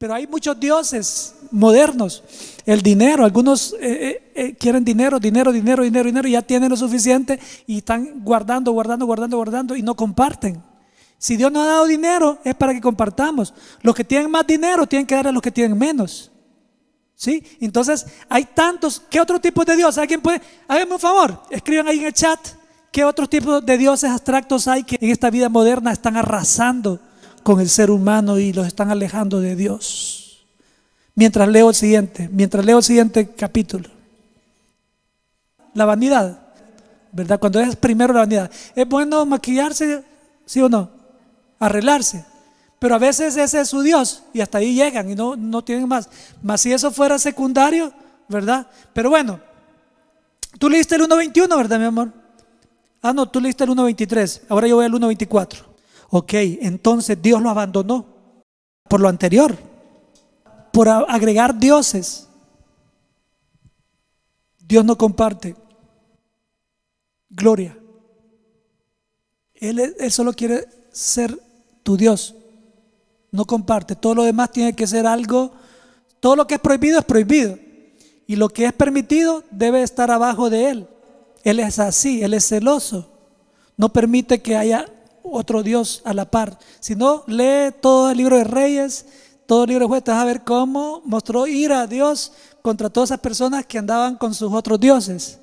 Pero hay muchos dioses modernos. El dinero, algunos eh, eh, eh, quieren dinero, dinero, dinero, dinero, dinero, y ya tienen lo suficiente y están guardando, guardando, guardando, guardando y no comparten. Si Dios no ha dado dinero, es para que compartamos. Los que tienen más dinero tienen que dar a los que tienen menos. ¿Sí? Entonces, hay tantos. ¿Qué otro tipo de dioses? ¿Alguien puede? Háganme un favor, escriban ahí en el chat. ¿Qué otros tipos de dioses abstractos hay que en esta vida moderna están arrasando con el ser humano y los están alejando de Dios. Mientras leo el siguiente, mientras leo el siguiente capítulo. La vanidad, ¿verdad? Cuando es primero la vanidad. Es bueno maquillarse, sí o no, arreglarse. Pero a veces ese es su Dios y hasta ahí llegan y no, no tienen más. Más si eso fuera secundario, ¿verdad? Pero bueno, tú leíste el 1.21, ¿verdad, mi amor? Ah, no, tú leíste el 1.23. Ahora yo voy al 1.24. Ok, entonces Dios lo abandonó por lo anterior, por agregar dioses. Dios no comparte gloria. Él, él solo quiere ser tu Dios. No comparte. Todo lo demás tiene que ser algo. Todo lo que es prohibido es prohibido. Y lo que es permitido debe estar abajo de Él. Él es así, Él es celoso. No permite que haya otro Dios a la par. Si no, lee todo el libro de Reyes, todo el libro de Jueces, a ver cómo mostró ira a Dios contra todas esas personas que andaban con sus otros dioses,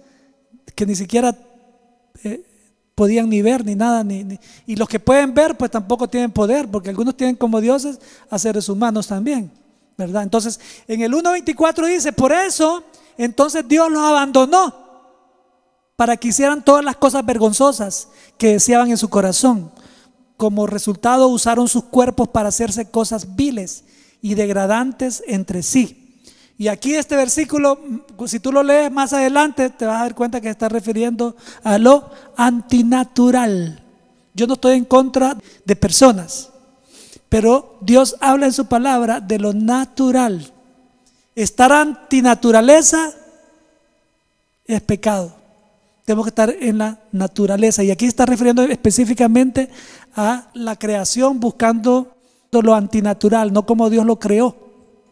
que ni siquiera eh, podían ni ver ni nada. y los que pueden ver, pues tampoco tienen poder, porque algunos tienen como dioses a seres humanos también, ¿verdad? Entonces, en el 1.24 dice, por eso, entonces Dios los abandonó para que hicieran todas las cosas vergonzosas que deseaban en su corazón. Como resultado usaron sus cuerpos para hacerse cosas viles y degradantes entre sí. Y aquí este versículo, si tú lo lees más adelante, te vas a dar cuenta que está refiriendo a lo antinatural. Yo no estoy en contra de personas, pero Dios habla en su palabra de lo natural. Estar antinaturaleza es pecado. Tenemos que estar en la naturaleza. Y aquí está refiriendo específicamente a la creación buscando lo antinatural, no como Dios lo creó.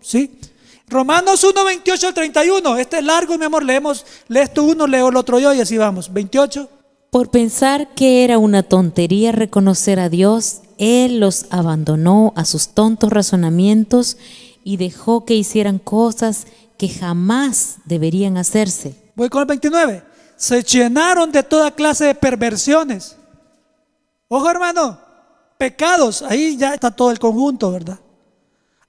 ¿Sí? Romanos 1, 28 al 31. Este es largo, mi amor. Leemos, lees tú uno, leo el otro yo y así vamos. 28. Por pensar que era una tontería reconocer a Dios, Él los abandonó a sus tontos razonamientos y dejó que hicieran cosas que jamás deberían hacerse. Voy con el 29 se llenaron de toda clase de perversiones. Ojo hermano, pecados, ahí ya está todo el conjunto, ¿verdad?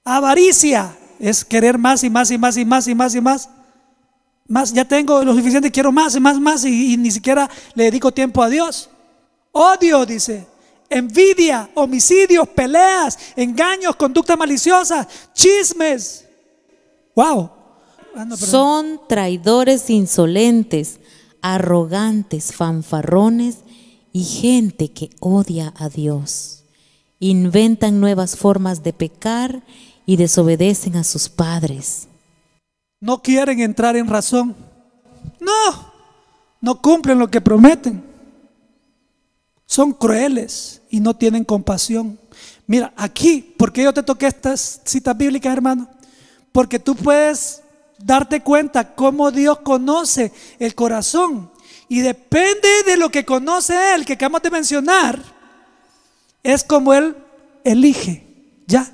Avaricia es querer más y más y más y más y más y más. Más, ya tengo lo suficiente, quiero más y más, más y, ni siquiera le dedico tiempo a Dios. Odio, dice, envidia, homicidios, peleas, engaños, conductas maliciosas, chismes. Wow. Ah, Son traidores insolentes arrogantes, fanfarrones y gente que odia a Dios. Inventan nuevas formas de pecar y desobedecen a sus padres. No quieren entrar en razón. No, no cumplen lo que prometen. Son crueles y no tienen compasión. Mira, aquí, porque yo te toqué estas citas bíblicas, hermano? Porque tú puedes darte cuenta cómo Dios conoce el corazón. Y depende de lo que conoce Él, que acabamos de mencionar, es como Él elige. Ya.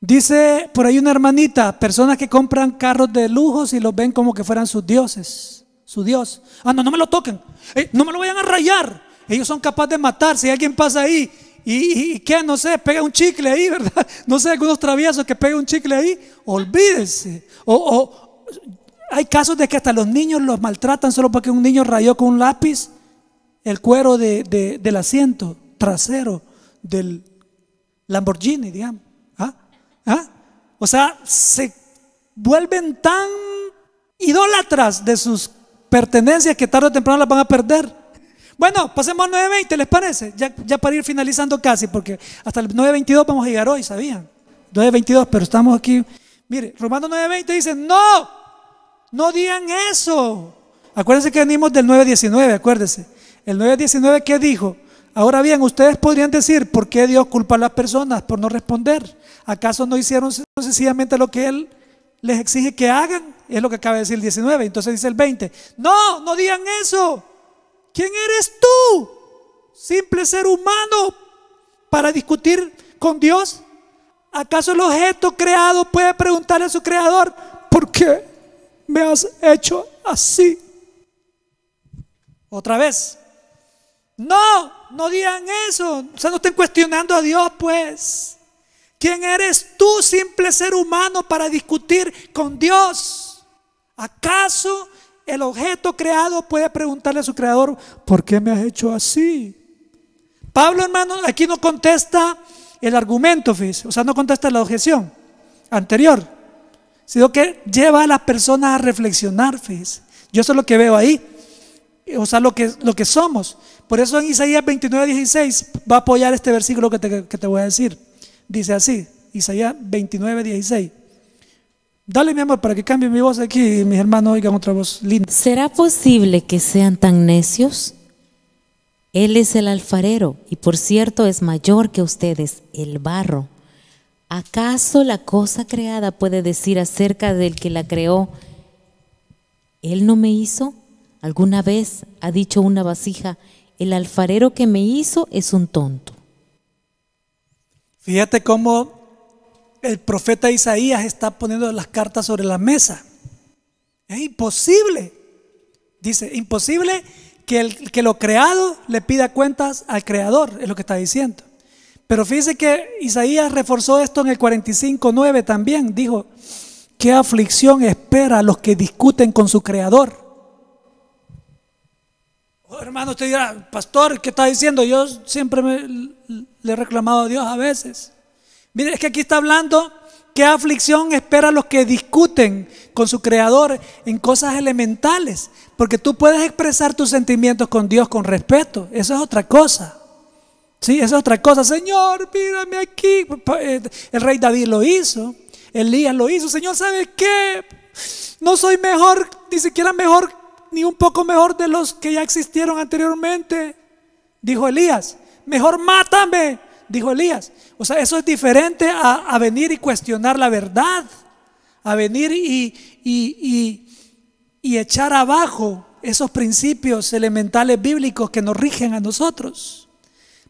Dice por ahí una hermanita, personas que compran carros de lujos y los ven como que fueran sus dioses, su Dios. Ah, no, no me lo toquen. Eh, no me lo vayan a rayar. Ellos son capaces de matar si alguien pasa ahí. Y, que no sé, pega un chicle ahí, ¿verdad? No sé, algunos traviesos que pega un chicle ahí, olvídense. O, o, hay casos de que hasta los niños los maltratan solo porque un niño rayó con un lápiz el cuero del asiento trasero del Lamborghini, digamos. ¿Ah? ¿Ah? O sea, se vuelven tan idólatras de sus pertenencias que tarde o temprano las van a perder. Bueno, pasemos a 9.20, ¿les parece? Ya, ya para ir finalizando casi, porque hasta el 9.22 vamos a llegar hoy, ¿sabían? 9.22, pero estamos aquí. Mire, Romano 9.20 dice, no, no digan eso. Acuérdense que venimos del 9.19, acuérdense. El 9.19, ¿qué dijo? Ahora bien, ustedes podrían decir, ¿por qué Dios culpa a las personas por no responder? ¿Acaso no hicieron sencillamente lo que Él les exige que hagan? Es lo que acaba de decir el 19, entonces dice el 20. No, no digan eso. ¿Quién eres tú? Simple ser humano para discutir con Dios. ¿Acaso el objeto creado puede preguntarle a su creador, ¿por qué? me has hecho así. Otra vez. No, no digan eso. O sea, no estén cuestionando a Dios, pues. ¿Quién eres tú, simple ser humano, para discutir con Dios? ¿Acaso el objeto creado puede preguntarle a su creador, ¿por qué me has hecho así? Pablo, hermano, aquí no contesta el argumento, o sea, no contesta la objeción anterior sino que lleva a las personas a reflexionar. Yo eso es lo que veo ahí, o sea, lo que, lo que somos. Por eso en Isaías 29, 16 va a apoyar este versículo que te, que te voy a decir. Dice así, Isaías 29, 16. Dale, mi amor, para que cambie mi voz aquí y mis hermanos oigan otra voz linda. ¿Será posible que sean tan necios? Él es el alfarero y por cierto es mayor que ustedes, el barro. ¿Acaso la cosa creada puede decir acerca del que la creó, Él no me hizo? Alguna vez ha dicho una vasija, el alfarero que me hizo es un tonto. Fíjate cómo el profeta Isaías está poniendo las cartas sobre la mesa. Es imposible, dice, imposible que, el, que lo creado le pida cuentas al creador, es lo que está diciendo. Pero fíjese que Isaías reforzó esto en el 45.9 también. Dijo, ¿qué aflicción espera a los que discuten con su creador? Oh, hermano, usted dirá, pastor, ¿qué está diciendo? Yo siempre le he reclamado a Dios a veces. Mire, es que aquí está hablando qué aflicción espera a los que discuten con su creador en cosas elementales. Porque tú puedes expresar tus sentimientos con Dios con respeto. Eso es otra cosa. Sí, esa es otra cosa. Señor, mírame aquí. Eh, el rey David lo hizo. Elías lo hizo. Señor, ¿sabe qué? No soy mejor, ni siquiera mejor, ni un poco mejor de los que ya existieron anteriormente. Dijo Elías. Mejor mátame. Dijo Elías. O sea, eso es diferente a, venir y cuestionar la verdad. A venir y, y, y echar abajo esos principios elementales bíblicos que nos rigen a nosotros.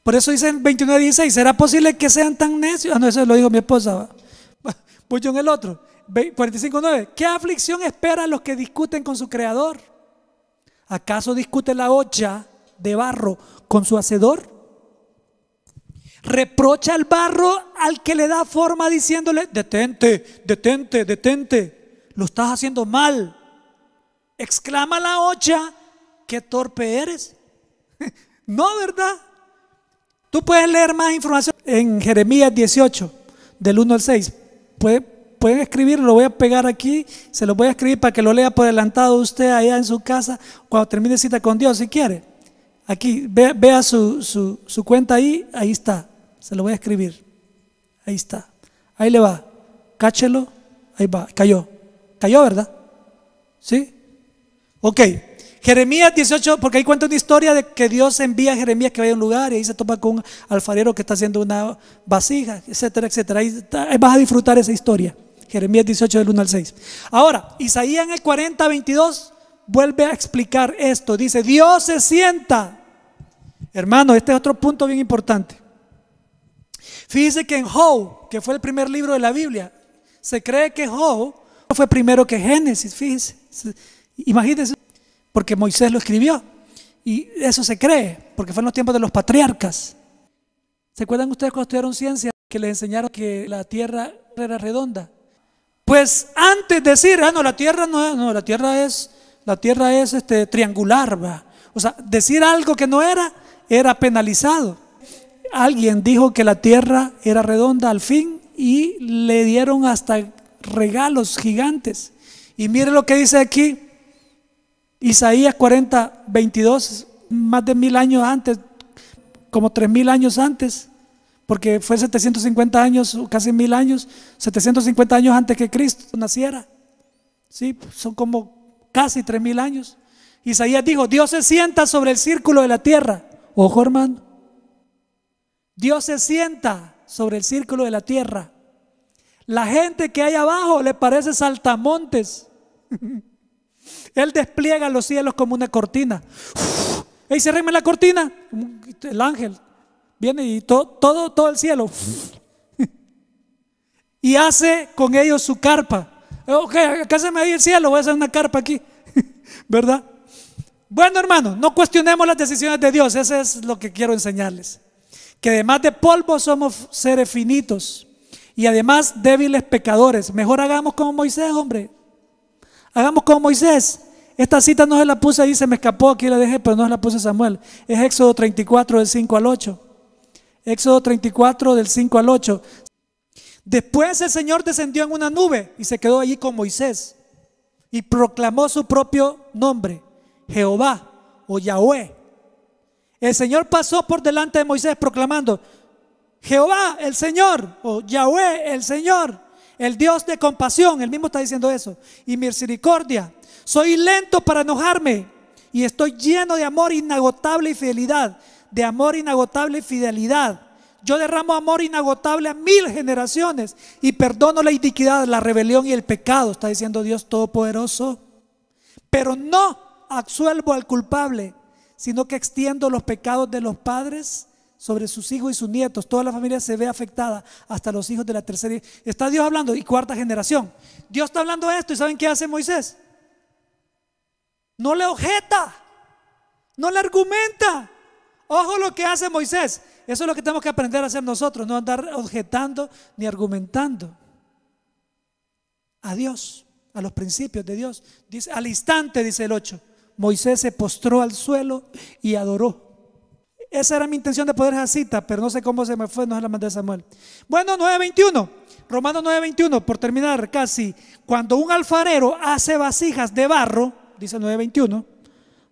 Por eso dicen en ¿será posible que sean tan necios? Ah, no, eso lo dijo mi esposa. Voy yo en el otro. 45:9 ¿Qué aflicción esperan los que discuten con su creador? ¿Acaso discute la hocha de barro con su hacedor? Reprocha al barro al que le da forma diciéndole, detente, detente, detente, lo estás haciendo mal. Exclama la ocha qué torpe eres. no, ¿verdad? Tú puedes leer más información en Jeremías 18, del 1 al 6. Pueden, escribir, lo voy a pegar aquí, se lo voy a escribir para que lo lea por adelantado usted allá en su casa, cuando termine cita con Dios, si quiere. Aquí, vea, su, su cuenta ahí, ahí está. Se lo voy a escribir. Ahí está. Ahí le va. Cáchelo. Ahí va. Cayó. Cayó, ¿verdad? ¿Sí? Ok. Jeremías 18, porque ahí cuenta una historia de que Dios envía a Jeremías que vaya a un lugar y ahí se topa con un alfarero que está haciendo una vasija, etcétera, etcétera. Ahí, vas a disfrutar esa historia. Jeremías 18 del 1 al 6. Ahora, Isaías en el 40, 22 vuelve a explicar esto. Dice, Dios se sienta. Hermano, este es otro punto bien importante. Fíjese que en Job, que fue el primer libro de la Biblia, se cree que Jo fue primero que Génesis, fíjese. Imagínense porque Moisés lo escribió. Y eso se cree, porque fue en los tiempos de los patriarcas. ¿Se acuerdan ustedes cuando estudiaron ciencia que les enseñaron que la Tierra era redonda? Pues antes de decir, ah, no, la Tierra no es, no, la Tierra es, la Tierra es este, triangular, O sea, decir algo que no era, era penalizado. Alguien dijo que la Tierra era redonda al fin y le dieron hasta regalos gigantes. Y mire lo que dice aquí, Isaías 40, 22, más de mil años antes, como tres mil años antes, porque fue 750 años, casi mil años, 750 años antes que Cristo naciera. Sí, son como casi tres mil años. Isaías dijo, Dios se sienta sobre el círculo de la tierra. Ojo hermano, Dios se sienta sobre el círculo de la tierra. La gente que hay abajo le parece saltamontes. Él despliega los cielos como una cortina. Y se la cortina! El ángel viene y todo, todo, todo el cielo. y hace con ellos su carpa. Ok, acá se me el cielo, voy a hacer una carpa aquí. ¿Verdad? Bueno, hermano, no cuestionemos las decisiones de Dios, eso es lo que quiero enseñarles. Que además de polvo somos seres finitos y además débiles pecadores. Mejor hagamos como Moisés, hombre. Hagamos como Moisés. Esta cita no se la puse ahí, se me escapó, aquí la dejé, pero no se la puse Samuel. Es Éxodo 34 del 5 al 8. Éxodo 34 del 5 al 8. Después el Señor descendió en una nube y se quedó allí con Moisés y proclamó su propio nombre, Jehová o Yahweh. El Señor pasó por delante de Moisés proclamando, Jehová el Señor o Yahweh el Señor el Dios de compasión, él mismo está diciendo eso, y misericordia. Soy lento para enojarme y estoy lleno de amor inagotable y fidelidad, de amor inagotable y fidelidad. Yo derramo amor inagotable a mil generaciones y perdono la iniquidad, la rebelión y el pecado, está diciendo Dios Todopoderoso. Pero no absuelvo al culpable, sino que extiendo los pecados de los padres sobre sus hijos y sus nietos. Toda la familia se ve afectada, hasta los hijos de la tercera. Está Dios hablando y cuarta generación. Dios está hablando esto y ¿saben qué hace Moisés? No le objeta, no le argumenta. Ojo lo que hace Moisés. Eso es lo que tenemos que aprender a hacer nosotros, no andar objetando ni argumentando. A Dios, a los principios de Dios. Dice, al instante, dice el 8, Moisés se postró al suelo y adoró. Esa era mi intención de poder esa cita, pero no sé cómo se me fue, no se la mandé a Samuel. Bueno, 9.21, Romano 9.21, por terminar casi. Cuando un alfarero hace vasijas de barro, dice 9.21,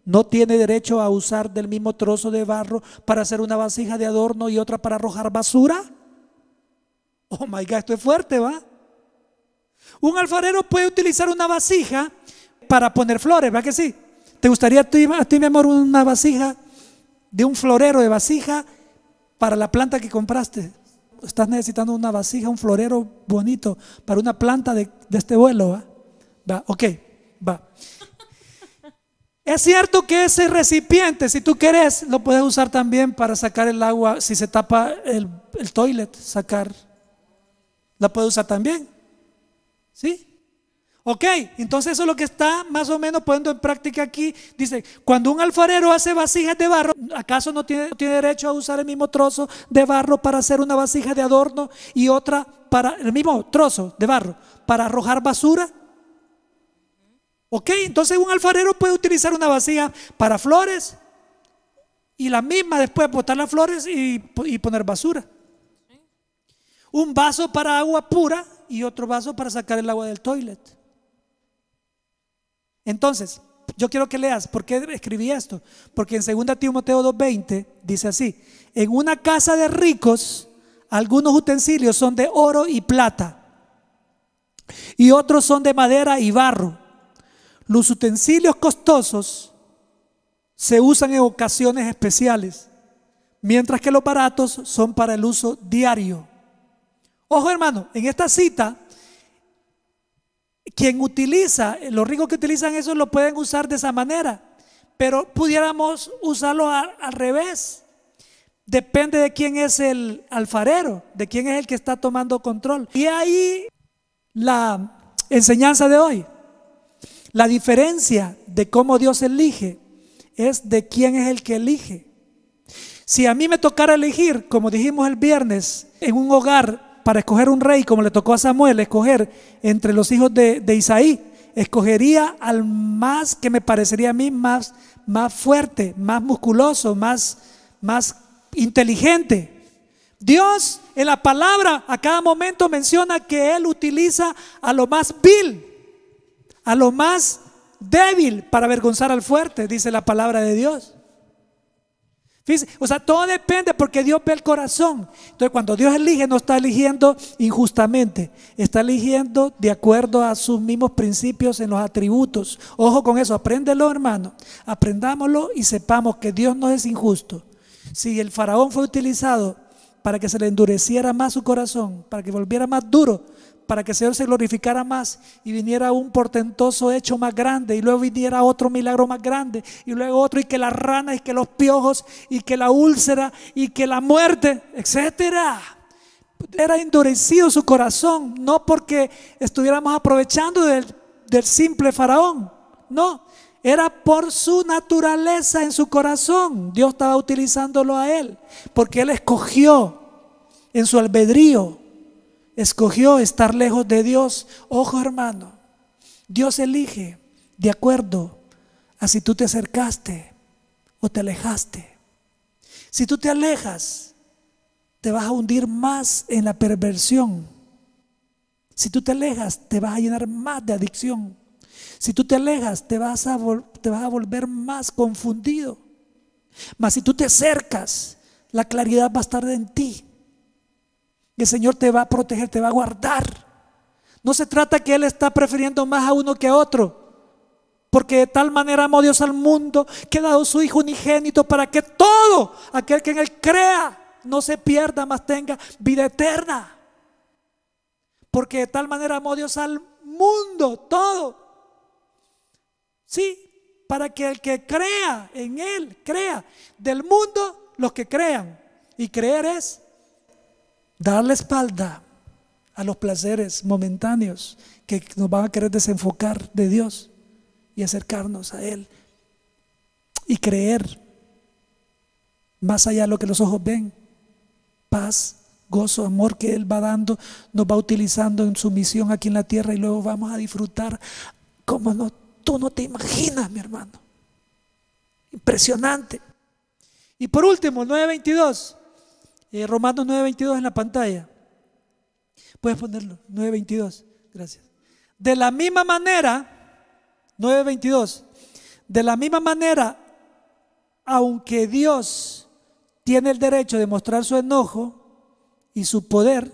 no tiene derecho a usar del mismo trozo de barro para hacer una vasija de adorno y otra para arrojar basura. Oh my God, esto es fuerte, ¿va? Un alfarero puede utilizar una vasija para poner flores, ¿va que sí? ¿Te gustaría a ti mi amor, una vasija de un florero de vasija para la planta que compraste. Estás necesitando una vasija, un florero bonito para una planta de, este vuelo. ¿va? va, ok, va. Es cierto que ese recipiente, si tú quieres, lo puedes usar también para sacar el agua. Si se tapa el, el toilet, sacar. La puedes usar también. ¿Sí? Ok, entonces eso es lo que está más o menos poniendo en práctica aquí. Dice, cuando un alfarero hace vasijas de barro, ¿acaso no tiene, derecho a usar el mismo trozo de barro para hacer una vasija de adorno y otra para, el mismo trozo de barro, para arrojar basura? Ok, entonces un alfarero puede utilizar una vasija para flores y la misma después botar las flores y poner basura. Un vaso para agua pura y otro vaso para sacar el agua del toilet. Entonces, yo quiero que leas, ¿por qué escribí esto? Porque en 2 Timoteo 2.20 dice así, en una casa de ricos algunos utensilios son de oro y plata y otros son de madera y barro. Los utensilios costosos se usan en ocasiones especiales, mientras que los baratos son para el uso diario. Ojo hermano, en esta cita quien utiliza, los ricos que utilizan eso lo pueden usar de esa manera, pero pudiéramos usarlo al, revés. Depende de quién es el alfarero, de quién es el que está tomando control. Y ahí la enseñanza de hoy, la diferencia de cómo Dios elige es de quién es el que elige. Si a mí me tocara elegir, como dijimos el viernes, en un hogar para escoger un rey, como le tocó a Samuel, escoger entre los hijos de, de Isaí, escogería al más que me parecería a mí más, más fuerte, más musculoso, más, más inteligente. Dios en la palabra a cada momento menciona que Él utiliza a lo más vil, a lo más débil para avergonzar al fuerte, dice la palabra de Dios o sea, todo depende porque Dios ve el corazón. Entonces, cuando Dios elige, no está eligiendo injustamente, está eligiendo de acuerdo a sus mismos principios en los atributos. Ojo con eso, apréndelo, hermano. Aprendámoslo y sepamos que Dios no es injusto. Si el faraón fue utilizado para que se le endureciera más su corazón, para que volviera más duro, para que el Señor se glorificara más y viniera un portentoso hecho más grande y luego viniera otro milagro más grande y luego otro y que las ranas y que los piojos y que la úlcera y que la muerte, etcétera. Era endurecido su corazón, no porque estuviéramos aprovechando del, del simple faraón, no, era por su naturaleza en su corazón. Dios estaba utilizándolo a él, porque él escogió en su albedrío escogió estar lejos de Dios. Ojo hermano, Dios elige de acuerdo a si tú te acercaste o te alejaste. Si tú te alejas, te vas a hundir más en la perversión. Si tú te alejas, te vas a llenar más de adicción. Si tú te alejas, te vas a, te vas a volver más confundido. Mas si tú te acercas, la claridad va a estar en ti el Señor te va a proteger, te va a guardar. No se trata que Él está prefiriendo más a uno que a otro. Porque de tal manera amó Dios al mundo que ha dado su Hijo unigénito para que todo aquel que en Él crea no se pierda, mas tenga vida eterna. Porque de tal manera amó Dios al mundo, todo. Sí, para que el que crea en Él, crea. Del mundo, los que crean. Y creer es Dar la espalda a los placeres momentáneos que nos van a querer desenfocar de Dios y acercarnos a Él y creer más allá de lo que los ojos ven. Paz, gozo, amor que Él va dando, nos va utilizando en su misión aquí en la tierra y luego vamos a disfrutar como no, tú no te imaginas, mi hermano. Impresionante. Y por último, 922 eh, Romanos 9.22 en la pantalla. Puedes ponerlo, 9.22. Gracias. De la misma manera, 9.22. De la misma manera, aunque Dios tiene el derecho de mostrar su enojo y su poder,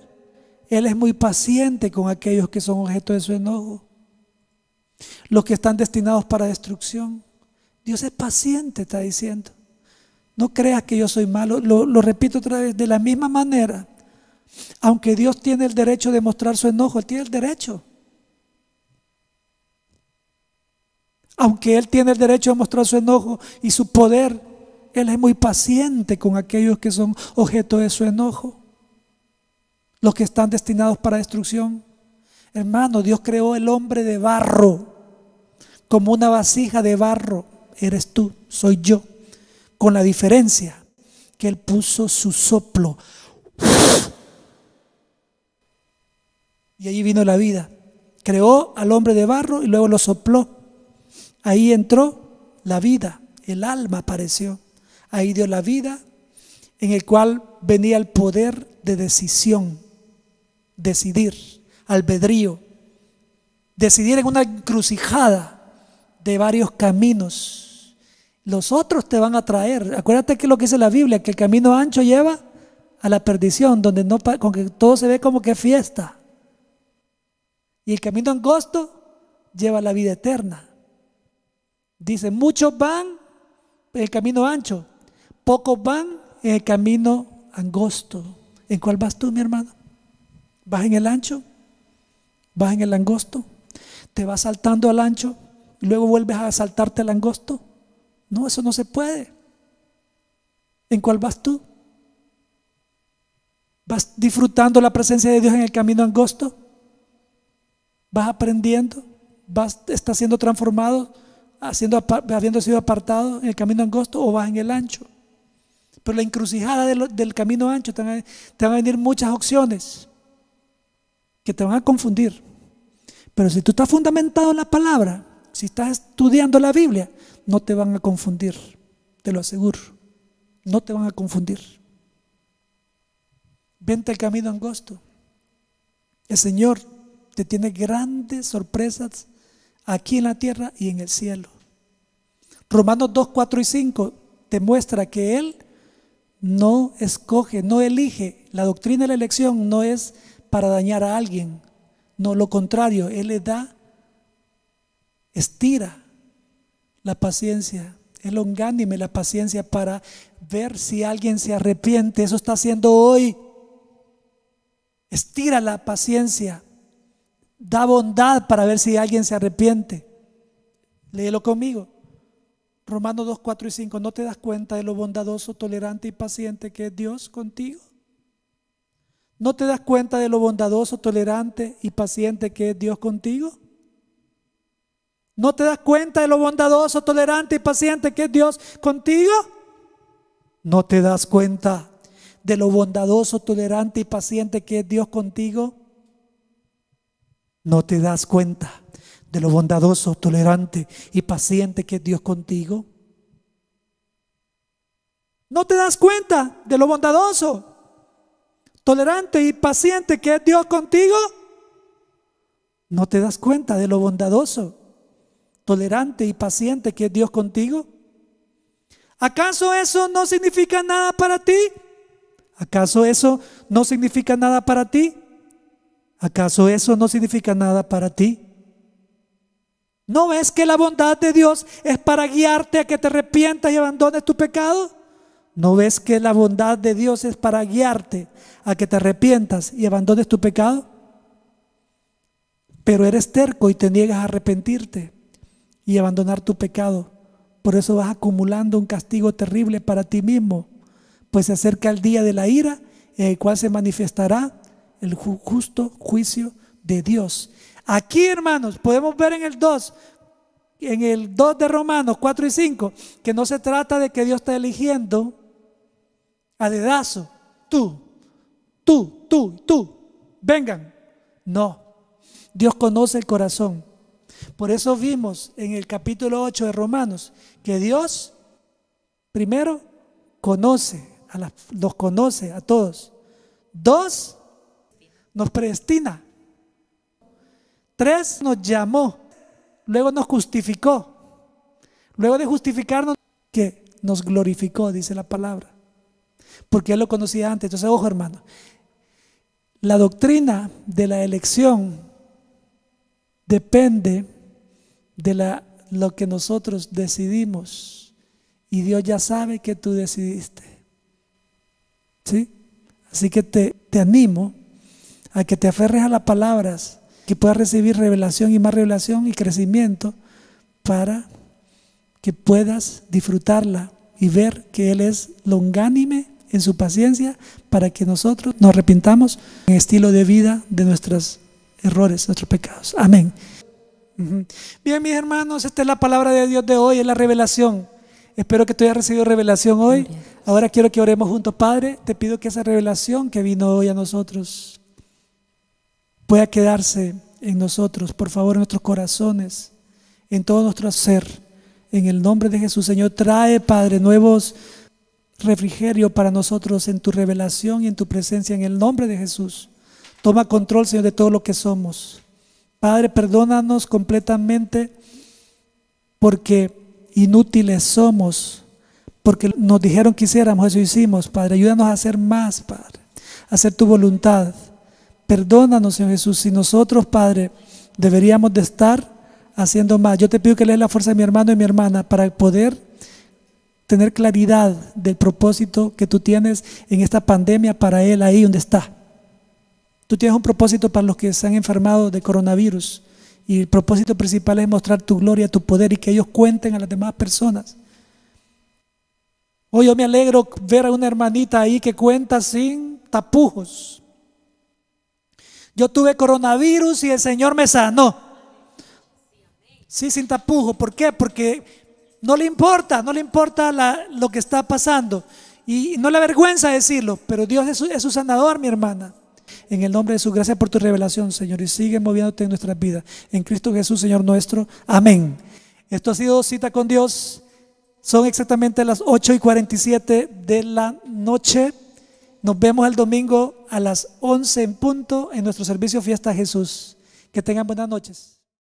Él es muy paciente con aquellos que son objeto de su enojo, los que están destinados para destrucción. Dios es paciente, está diciendo. No creas que yo soy malo. Lo, repito otra vez, de la misma manera, aunque Dios tiene el derecho de mostrar su enojo, Él tiene el derecho. Aunque Él tiene el derecho de mostrar su enojo y su poder, Él es muy paciente con aquellos que son objeto de su enojo, los que están destinados para destrucción. Hermano, Dios creó el hombre de barro, como una vasija de barro. Eres tú, soy yo con la diferencia que Él puso su soplo. Y allí vino la vida. Creó al hombre de barro y luego lo sopló. Ahí entró la vida, el alma apareció. Ahí dio la vida en el cual venía el poder de decisión, decidir, albedrío, decidir en una encrucijada de varios caminos los otros te van a traer. Acuérdate que lo que dice la Biblia, que el camino ancho lleva a la perdición, donde no, con que todo se ve como que fiesta. Y el camino angosto lleva a la vida eterna. Dice, muchos van en el camino ancho, pocos van en el camino angosto. ¿En cuál vas tú, mi hermano? ¿Vas en el ancho? ¿Vas en el angosto? ¿Te vas saltando al ancho? Y luego vuelves a saltarte al angosto? No, eso no se puede. ¿En cuál vas tú? ¿Vas disfrutando la presencia de Dios en el camino angosto? ¿Vas aprendiendo? ¿Vas, ¿Estás siendo transformado, haciendo, habiendo sido apartado en el camino angosto o vas en el ancho? Pero la encrucijada del camino ancho te van a venir muchas opciones que te van a confundir. Pero si tú estás fundamentado en la palabra, si estás estudiando la Biblia, no te van a confundir, te lo aseguro. No te van a confundir. Vente al camino angosto. El Señor te tiene grandes sorpresas aquí en la tierra y en el cielo. Romanos 2, 4 y 5 te muestra que Él no escoge, no elige. La doctrina de la elección no es para dañar a alguien. No, lo contrario, Él le da Estira la paciencia, el longánime la paciencia para ver si alguien se arrepiente. Eso está haciendo hoy. Estira la paciencia. Da bondad para ver si alguien se arrepiente. Léelo conmigo. Romanos 2, 4 y 5. ¿No te das cuenta de lo bondadoso, tolerante y paciente que es Dios contigo? ¿No te das cuenta de lo bondadoso, tolerante y paciente que es Dios contigo? ¿No te das cuenta de lo bondadoso, tolerante y paciente que es Dios contigo? ¿No te das cuenta de lo bondadoso, tolerante y paciente que es Dios contigo? ¿No te das cuenta de lo bondadoso, tolerante y paciente que es Dios contigo? ¿No te das cuenta de lo bondadoso, tolerante y paciente que es Dios contigo? ¿No te das cuenta de lo bondadoso, tolerante y paciente que es Dios contigo? ¿Acaso eso no significa nada para ti? ¿Acaso eso no significa nada para ti? ¿Acaso eso no significa nada para ti? ¿No ves que la bondad de Dios es para guiarte a que te arrepientas y abandones tu pecado? ¿No ves que la bondad de Dios es para guiarte a que te arrepientas y abandones tu pecado? Pero eres terco y te niegas a arrepentirte y abandonar tu pecado. Por eso vas acumulando un castigo terrible para ti mismo, pues se acerca el día de la ira en el cual se manifestará el justo juicio de Dios. Aquí, hermanos, podemos ver en el 2, en el 2 de Romanos 4 y 5, que no se trata de que Dios está eligiendo a dedazo, tú, tú, tú, tú, vengan. No, Dios conoce el corazón. Por eso vimos en el capítulo 8 de Romanos que Dios primero conoce, a los conoce a todos. Dos, nos predestina. Tres, nos llamó. Luego nos justificó. Luego de justificarnos, que nos glorificó, dice la palabra. Porque él lo conocía antes. Entonces, ojo hermano, la doctrina de la elección depende de la, lo que nosotros decidimos. Y Dios ya sabe que tú decidiste. ¿Sí? Así que te, te animo a que te aferres a las palabras, que puedas recibir revelación y más revelación y crecimiento para que puedas disfrutarla y ver que Él es longánime en su paciencia para que nosotros nos arrepintamos en estilo de vida de nuestros errores, nuestros pecados. Amén. Bien, mis hermanos, esta es la palabra de Dios de hoy, es la revelación. Espero que tú hayas recibido revelación hoy. Ahora quiero que oremos juntos, Padre. Te pido que esa revelación que vino hoy a nosotros pueda quedarse en nosotros, por favor, en nuestros corazones, en todo nuestro ser. En el nombre de Jesús, Señor, trae, Padre, nuevos refrigerio para nosotros en tu revelación y en tu presencia, en el nombre de Jesús. Toma control, Señor, de todo lo que somos. Padre, perdónanos completamente porque inútiles somos, porque nos dijeron que hiciéramos, eso hicimos, Padre. Ayúdanos a hacer más, Padre, a hacer tu voluntad. Perdónanos, Señor Jesús, si nosotros, Padre, deberíamos de estar haciendo más. Yo te pido que le des la fuerza a mi hermano y mi hermana para poder tener claridad del propósito que tú tienes en esta pandemia para él ahí donde está. Tú tienes un propósito para los que están enfermados de coronavirus. Y el propósito principal es mostrar tu gloria, tu poder y que ellos cuenten a las demás personas. Hoy yo me alegro ver a una hermanita ahí que cuenta sin tapujos. Yo tuve coronavirus y el Señor me sanó. Sí, sin tapujos. ¿Por qué? Porque no le importa, no le importa lo que está pasando. Y no le avergüenza decirlo, pero Dios es su sanador, mi hermana. En el nombre de Su gracia por tu revelación, Señor, y sigue moviéndote en nuestras vidas. En Cristo Jesús, Señor nuestro. Amén. Esto ha sido cita con Dios. Son exactamente las 8 y 47 de la noche. Nos vemos el domingo a las 11 en punto en nuestro servicio Fiesta Jesús. Que tengan buenas noches.